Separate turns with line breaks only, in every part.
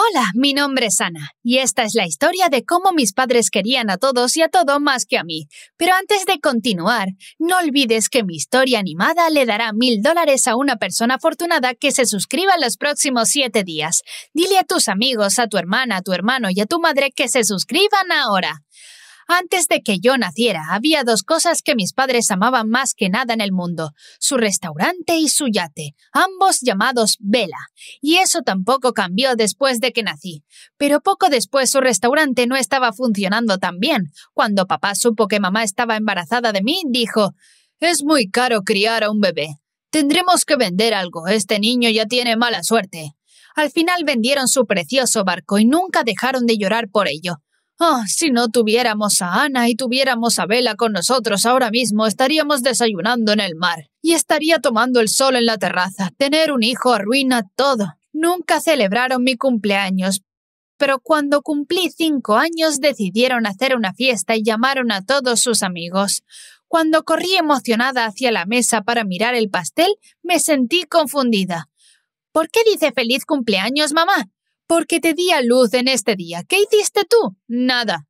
Hola, mi nombre es Ana, y esta es la historia de cómo mis padres querían a todos y a todo más que a mí. Pero antes de continuar, no olvides que mi historia animada le dará mil dólares a una persona afortunada que se suscriba en los próximos siete días. Dile a tus amigos, a tu hermana, a tu hermano y a tu madre que se suscriban ahora. Antes de que yo naciera, había dos cosas que mis padres amaban más que nada en el mundo, su restaurante y su yate, ambos llamados Vela. Y eso tampoco cambió después de que nací. Pero poco después su restaurante no estaba funcionando tan bien. Cuando papá supo que mamá estaba embarazada de mí, dijo, Es muy caro criar a un bebé. Tendremos que vender algo. Este niño ya tiene mala suerte. Al final vendieron su precioso barco y nunca dejaron de llorar por ello. Oh, si no tuviéramos a Ana y tuviéramos a Vela con nosotros ahora mismo, estaríamos desayunando en el mar y estaría tomando el sol en la terraza. Tener un hijo arruina todo. Nunca celebraron mi cumpleaños, pero cuando cumplí cinco años decidieron hacer una fiesta y llamaron a todos sus amigos. Cuando corrí emocionada hacia la mesa para mirar el pastel, me sentí confundida. ¿Por qué dice feliz cumpleaños, mamá? porque te di a luz en este día. ¿Qué hiciste tú? Nada.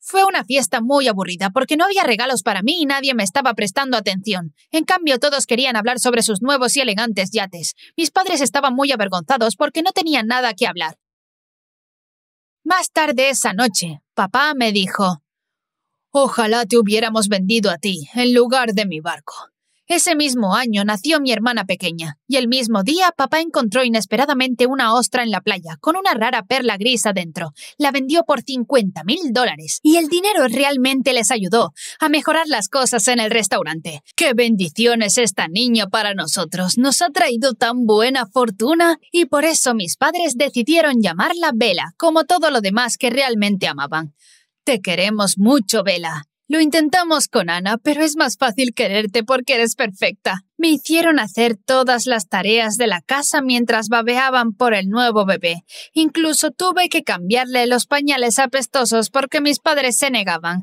Fue una fiesta muy aburrida porque no había regalos para mí y nadie me estaba prestando atención. En cambio, todos querían hablar sobre sus nuevos y elegantes yates. Mis padres estaban muy avergonzados porque no tenían nada que hablar. Más tarde esa noche, papá me dijo, Ojalá te hubiéramos vendido a ti en lugar de mi barco. Ese mismo año nació mi hermana pequeña, y el mismo día papá encontró inesperadamente una ostra en la playa, con una rara perla gris adentro. La vendió por 50 mil dólares, y el dinero realmente les ayudó a mejorar las cosas en el restaurante. ¡Qué bendición es esta niña para nosotros! Nos ha traído tan buena fortuna, y por eso mis padres decidieron llamarla Vela, como todo lo demás que realmente amaban. Te queremos mucho, Vela. Lo intentamos con Ana, pero es más fácil quererte porque eres perfecta. Me hicieron hacer todas las tareas de la casa mientras babeaban por el nuevo bebé. Incluso tuve que cambiarle los pañales apestosos porque mis padres se negaban.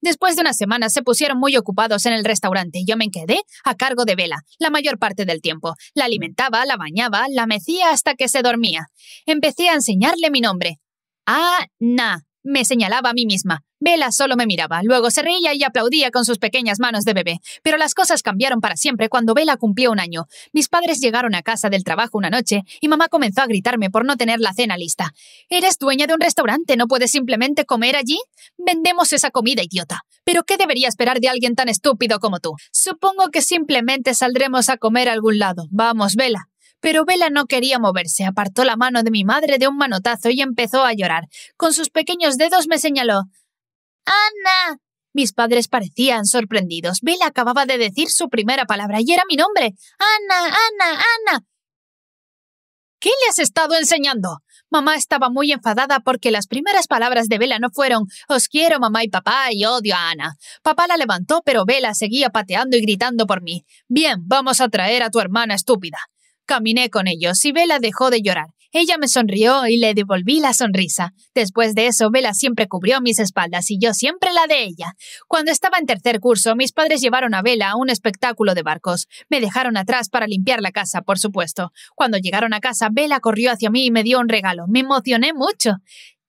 Después de una semana se pusieron muy ocupados en el restaurante y yo me quedé a cargo de Vela la mayor parte del tiempo. La alimentaba, la bañaba, la mecía hasta que se dormía. Empecé a enseñarle mi nombre. Ana. Me señalaba a mí misma. Vela solo me miraba, luego se reía y aplaudía con sus pequeñas manos de bebé. Pero las cosas cambiaron para siempre cuando Vela cumplió un año. Mis padres llegaron a casa del trabajo una noche y mamá comenzó a gritarme por no tener la cena lista. Eres dueña de un restaurante, ¿no puedes simplemente comer allí? Vendemos esa comida, idiota. Pero ¿qué debería esperar de alguien tan estúpido como tú? Supongo que simplemente saldremos a comer a algún lado. Vamos, Vela. Pero Vela no quería moverse, apartó la mano de mi madre de un manotazo y empezó a llorar. Con sus pequeños dedos me señaló. ¡Ana! Mis padres parecían sorprendidos. Vela acababa de decir su primera palabra y era mi nombre. ¡Ana! ¡Ana! ¡Ana! ¿Qué le has estado enseñando? Mamá estaba muy enfadada porque las primeras palabras de Vela no fueron Os quiero mamá y papá y odio a Ana. Papá la levantó, pero Vela seguía pateando y gritando por mí. Bien, vamos a traer a tu hermana estúpida. Caminé con ellos y Vela dejó de llorar. Ella me sonrió y le devolví la sonrisa. Después de eso, Vela siempre cubrió mis espaldas y yo siempre la de ella. Cuando estaba en tercer curso, mis padres llevaron a Vela a un espectáculo de barcos. Me dejaron atrás para limpiar la casa, por supuesto. Cuando llegaron a casa, Vela corrió hacia mí y me dio un regalo. Me emocioné mucho.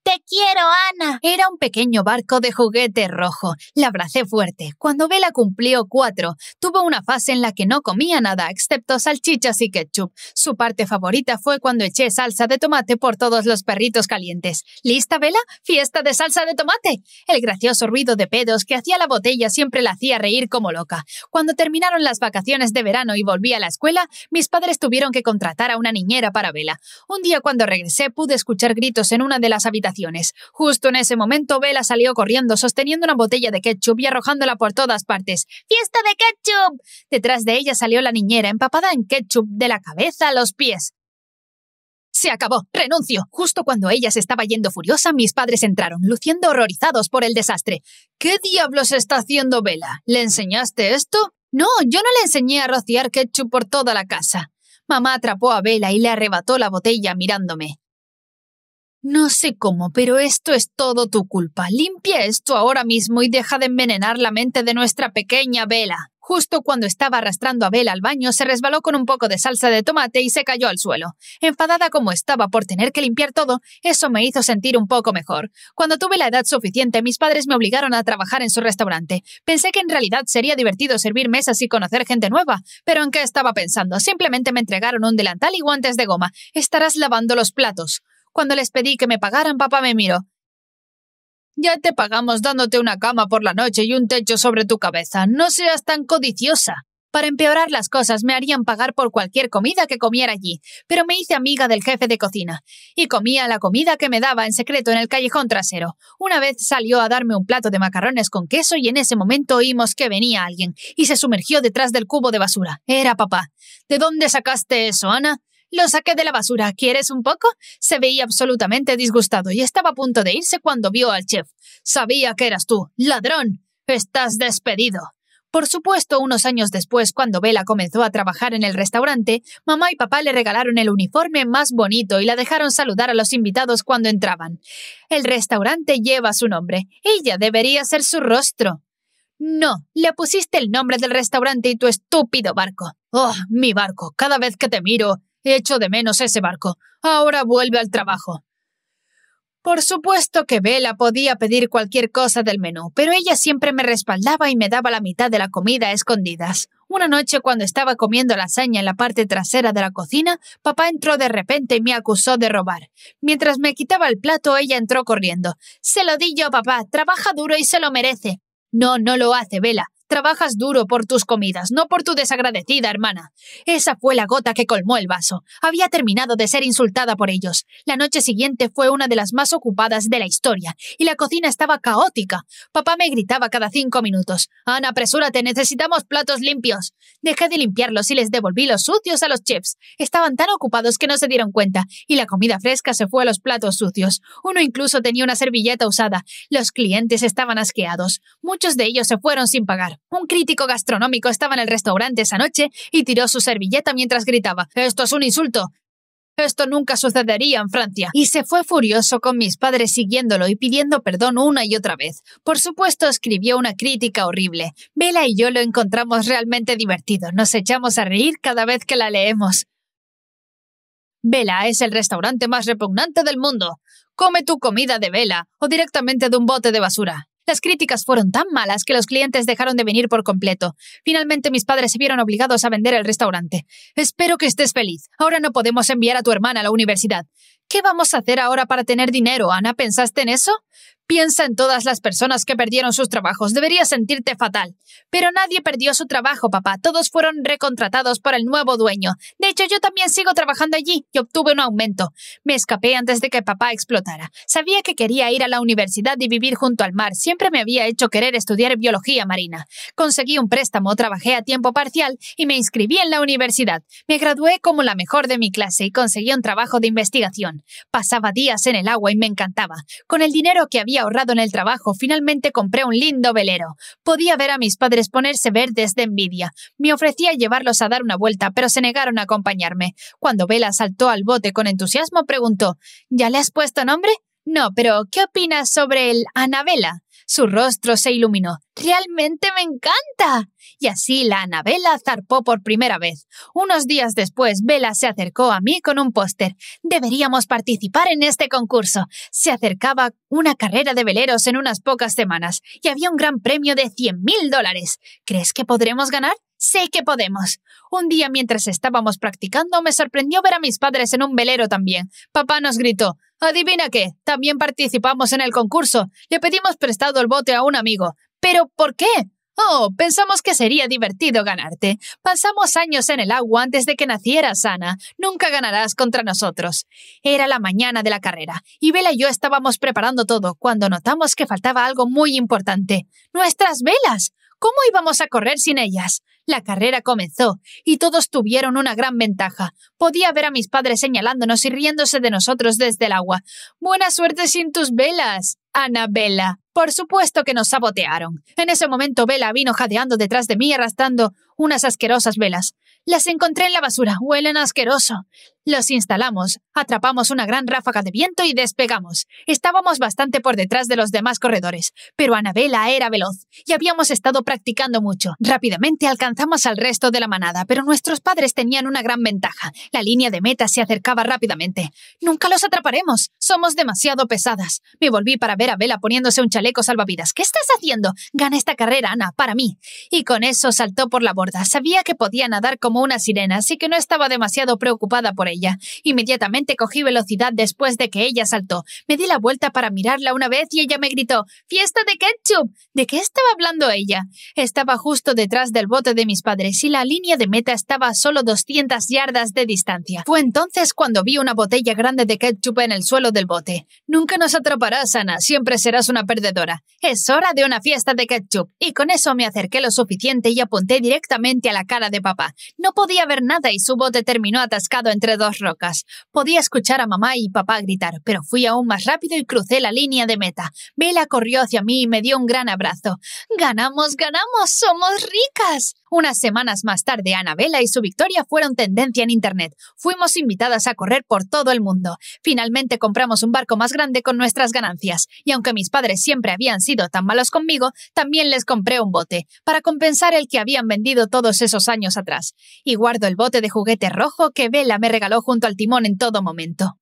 Te quiero, Ana. Era un pequeño barco de juguete rojo. La abracé fuerte. Cuando Vela cumplió cuatro, tuvo una fase en la que no comía nada, excepto salchichas y ketchup. Su parte favorita fue cuando eché salsa de tomate por todos los perritos calientes. ¿Lista, Vela, ¡Fiesta de salsa de tomate! El gracioso ruido de pedos que hacía la botella siempre la hacía reír como loca. Cuando terminaron las vacaciones de verano y volví a la escuela, mis padres tuvieron que contratar a una niñera para Vela. Un día cuando regresé pude escuchar gritos en una de las habitaciones Justo en ese momento, Bella salió corriendo, sosteniendo una botella de ketchup y arrojándola por todas partes. ¡Fiesta de ketchup! Detrás de ella salió la niñera, empapada en ketchup de la cabeza a los pies. Se acabó, renuncio. Justo cuando ella se estaba yendo furiosa, mis padres entraron, luciendo horrorizados por el desastre. ¿Qué diablos está haciendo Vela? ¿Le enseñaste esto? No, yo no le enseñé a rociar ketchup por toda la casa. Mamá atrapó a Vela y le arrebató la botella mirándome. No sé cómo, pero esto es todo tu culpa. Limpia esto ahora mismo y deja de envenenar la mente de nuestra pequeña Vela. Justo cuando estaba arrastrando a Bella al baño, se resbaló con un poco de salsa de tomate y se cayó al suelo. Enfadada como estaba por tener que limpiar todo, eso me hizo sentir un poco mejor. Cuando tuve la edad suficiente, mis padres me obligaron a trabajar en su restaurante. Pensé que en realidad sería divertido servir mesas y conocer gente nueva, pero ¿en qué estaba pensando? Simplemente me entregaron un delantal y guantes de goma. Estarás lavando los platos. Cuando les pedí que me pagaran, papá me miró. Ya te pagamos dándote una cama por la noche y un techo sobre tu cabeza. No seas tan codiciosa. Para empeorar las cosas me harían pagar por cualquier comida que comiera allí, pero me hice amiga del jefe de cocina, y comía la comida que me daba en secreto en el callejón trasero. Una vez salió a darme un plato de macarrones con queso y en ese momento oímos que venía alguien, y se sumergió detrás del cubo de basura. Era papá. ¿De dónde sacaste eso, Ana? Lo saqué de la basura. ¿Quieres un poco? Se veía absolutamente disgustado y estaba a punto de irse cuando vio al chef. Sabía que eras tú. Ladrón. Estás despedido. Por supuesto, unos años después, cuando Bella comenzó a trabajar en el restaurante, mamá y papá le regalaron el uniforme más bonito y la dejaron saludar a los invitados cuando entraban. El restaurante lleva su nombre. Ella debería ser su rostro. No, le pusiste el nombre del restaurante y tu estúpido barco. Oh, mi barco, cada vez que te miro. He hecho de menos ese barco. Ahora vuelve al trabajo. Por supuesto que Bella podía pedir cualquier cosa del menú, pero ella siempre me respaldaba y me daba la mitad de la comida escondidas. Una noche cuando estaba comiendo lasaña en la parte trasera de la cocina, papá entró de repente y me acusó de robar. Mientras me quitaba el plato, ella entró corriendo. Se lo di yo, papá. Trabaja duro y se lo merece. No, no lo hace, Bella. Trabajas duro por tus comidas, no por tu desagradecida hermana. Esa fue la gota que colmó el vaso. Había terminado de ser insultada por ellos. La noche siguiente fue una de las más ocupadas de la historia, y la cocina estaba caótica. Papá me gritaba cada cinco minutos. Ana, apresúrate, necesitamos platos limpios. Dejé de limpiarlos y les devolví los sucios a los chefs. Estaban tan ocupados que no se dieron cuenta, y la comida fresca se fue a los platos sucios. Uno incluso tenía una servilleta usada. Los clientes estaban asqueados. Muchos de ellos se fueron sin pagar. Un crítico gastronómico estaba en el restaurante esa noche y tiró su servilleta mientras gritaba Esto es un insulto. Esto nunca sucedería en Francia. Y se fue furioso con mis padres siguiéndolo y pidiendo perdón una y otra vez. Por supuesto, escribió una crítica horrible. Vela y yo lo encontramos realmente divertido. Nos echamos a reír cada vez que la leemos. Vela es el restaurante más repugnante del mundo. Come tu comida de vela o directamente de un bote de basura. Las críticas fueron tan malas que los clientes dejaron de venir por completo. Finalmente mis padres se vieron obligados a vender el restaurante. Espero que estés feliz. Ahora no podemos enviar a tu hermana a la universidad. ¿Qué vamos a hacer ahora para tener dinero, Ana? ¿Pensaste en eso? Piensa en todas las personas que perdieron sus trabajos. Deberías sentirte fatal. Pero nadie perdió su trabajo, papá. Todos fueron recontratados por el nuevo dueño. De hecho, yo también sigo trabajando allí y obtuve un aumento. Me escapé antes de que papá explotara. Sabía que quería ir a la universidad y vivir junto al mar. Siempre me había hecho querer estudiar biología marina. Conseguí un préstamo, trabajé a tiempo parcial y me inscribí en la universidad. Me gradué como la mejor de mi clase y conseguí un trabajo de investigación. Pasaba días en el agua y me encantaba. Con el dinero que había ahorrado en el trabajo, finalmente compré un lindo velero. Podía ver a mis padres ponerse verdes de envidia. Me ofrecía llevarlos a dar una vuelta, pero se negaron a acompañarme. Cuando Vela saltó al bote con entusiasmo, preguntó ¿Ya le has puesto nombre? No, pero ¿qué opinas sobre el Anabela? Su rostro se iluminó. ¡Realmente me encanta! Y así la Anabela zarpó por primera vez. Unos días después, Vela se acercó a mí con un póster. Deberíamos participar en este concurso. Se acercaba una carrera de veleros en unas pocas semanas y había un gran premio de 100 mil dólares. ¿Crees que podremos ganar? Sé que podemos. Un día mientras estábamos practicando me sorprendió ver a mis padres en un velero también. Papá nos gritó Adivina qué, también participamos en el concurso. Le pedimos prestado el bote a un amigo. ¿Pero por qué? Oh, pensamos que sería divertido ganarte. Pasamos años en el agua antes de que nacieras, Ana. Nunca ganarás contra nosotros. Era la mañana de la carrera, y Vela y yo estábamos preparando todo cuando notamos que faltaba algo muy importante. ¡Nuestras velas! ¿Cómo íbamos a correr sin ellas? La carrera comenzó, y todos tuvieron una gran ventaja. Podía ver a mis padres señalándonos y riéndose de nosotros desde el agua. Buena suerte sin tus velas. Anabela. Por supuesto que nos sabotearon. En ese momento Bella vino jadeando detrás de mí arrastrando unas asquerosas velas. Las encontré en la basura. Huelen asqueroso. Los instalamos, atrapamos una gran ráfaga de viento y despegamos. Estábamos bastante por detrás de los demás corredores, pero Anabela era veloz y habíamos estado practicando mucho. Rápidamente alcanzamos al resto de la manada, pero nuestros padres tenían una gran ventaja. La línea de meta se acercaba rápidamente. Nunca los atraparemos. Somos demasiado pesadas. Me volví para ver a Vela poniéndose un chaleco salvavidas. ¿Qué estás haciendo? Gana esta carrera, Ana, para mí. Y con eso saltó por la borda. Sabía que podía nadar como una sirena, así que no estaba demasiado preocupada por ella. Inmediatamente cogí velocidad después de que ella saltó. Me di la vuelta para mirarla una vez y ella me gritó ¡Fiesta de ketchup! ¿De qué estaba hablando ella? Estaba justo detrás del bote de mis padres y la línea de meta estaba a solo 200 yardas de distancia. Fue entonces cuando vi una botella grande de ketchup en el suelo del bote. Nunca nos atraparás, Ana siempre serás una perdedora. Es hora de una fiesta de ketchup. Y con eso me acerqué lo suficiente y apunté directamente a la cara de papá. No podía ver nada y su bote terminó atascado entre dos rocas. Podía escuchar a mamá y papá gritar, pero fui aún más rápido y crucé la línea de meta. Vela corrió hacia mí y me dio un gran abrazo. ¡Ganamos, ganamos! ¡Somos ricas! Unas semanas más tarde, Ana Anabela y su victoria fueron tendencia en Internet. Fuimos invitadas a correr por todo el mundo. Finalmente compramos un barco más grande con nuestras ganancias y aunque mis padres siempre habían sido tan malos conmigo, también les compré un bote, para compensar el que habían vendido todos esos años atrás, y guardo el bote de juguete rojo que Bella me regaló junto al timón en todo momento.